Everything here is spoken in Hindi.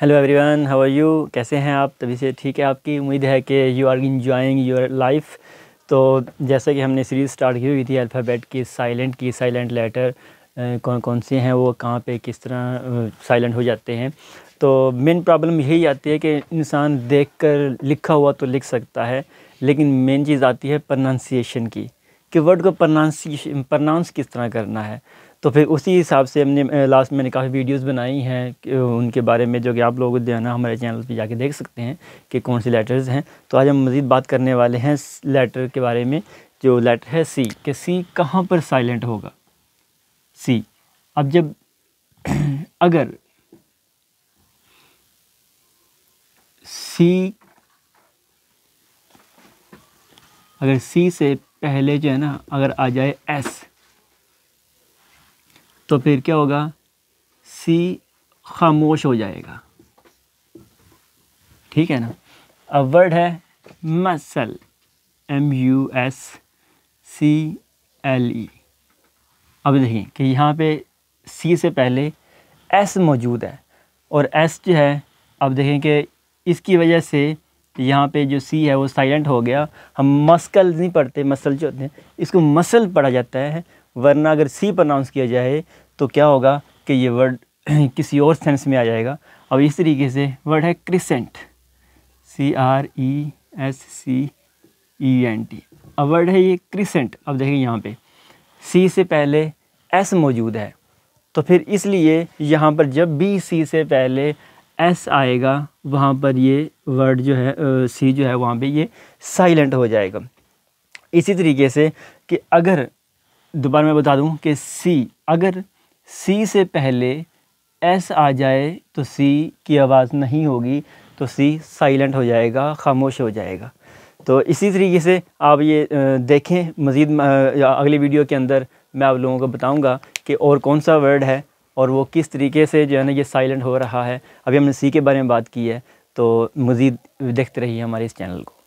hello everyone how are you कैसे हैं आप तभी से ठीक है आपकी उम्मीद है कि you are enjoying your life तो जैसा कि हमने सीरीज़ स्टार्ट की हुई थी अल्फ़ाबेट की साइलेंट की साइलेंट लेटर कौन कौन से हैं वो कहाँ पे किस तरह साइलेंट हो जाते हैं तो मेन प्रॉब्लम यही आती है कि इंसान देखकर लिखा हुआ तो लिख सकता है लेकिन मेन चीज़ आती है प्रनाउंसिएशन की कि वर्ड को प्रनाउंसिएशन प्रनाउंस किस तरह करना है तो फिर उसी हिसाब से हमने लास्ट मैंने काफ़ी वीडियोस बनाई हैं उनके बारे में जो कि आप लोग जो है ना हमारे चैनल पे जाके देख सकते हैं कि कौन से लेटर्स हैं तो आज हम मज़ीद बात करने वाले हैं लेटर के बारे में जो लेटर है सी कि सी कहाँ पर साइलेंट होगा सी अब जब अगर सी अगर सी से पहले जो है ना अगर आ जाए एस तो फिर क्या होगा सी खामोश हो जाएगा ठीक है ना अब वर्ड है muscle M U S C L E अब देखिए कि यहाँ पे सी से पहले एस मौजूद है और एस जो है अब देखें कि इसकी वजह से यहाँ पे जो सी है वो साइलेंट हो गया हम मस्कल नहीं पढ़ते मसल जो होते हैं इसको मसल पढ़ा जाता है वरना अगर सी प्रनाउंस किया जाए तो क्या होगा कि ये वर्ड किसी और सेंस में आ जाएगा अब इस तरीके से वर्ड है crescent C R E S C E N T अब वर्ड है ये क्रिसेंट अब देखिए यहाँ पे सी से पहले एस मौजूद है तो फिर इसलिए यहाँ पर जब भी सी से पहले एस आएगा वहाँ पर ये वर्ड जो है सी जो है वहाँ पे ये साइलेंट हो जाएगा इसी तरीके से कि अगर दोबारा मैं बता दूं कि सी अगर सी से पहले एस आ जाए तो सी की आवाज़ नहीं होगी तो सी साइलेंट हो जाएगा खामोश हो जाएगा तो इसी तरीके से आप ये देखें मज़ीद अगली वीडियो के अंदर मैं आप लोगों को बताऊंगा कि और कौन सा वर्ड है और वो किस तरीके से जो है ना ये साइलेंट हो रहा है अभी हमने सी के बारे में बात की है तो मज़ीद देखते रहिए हमारे इस चैनल को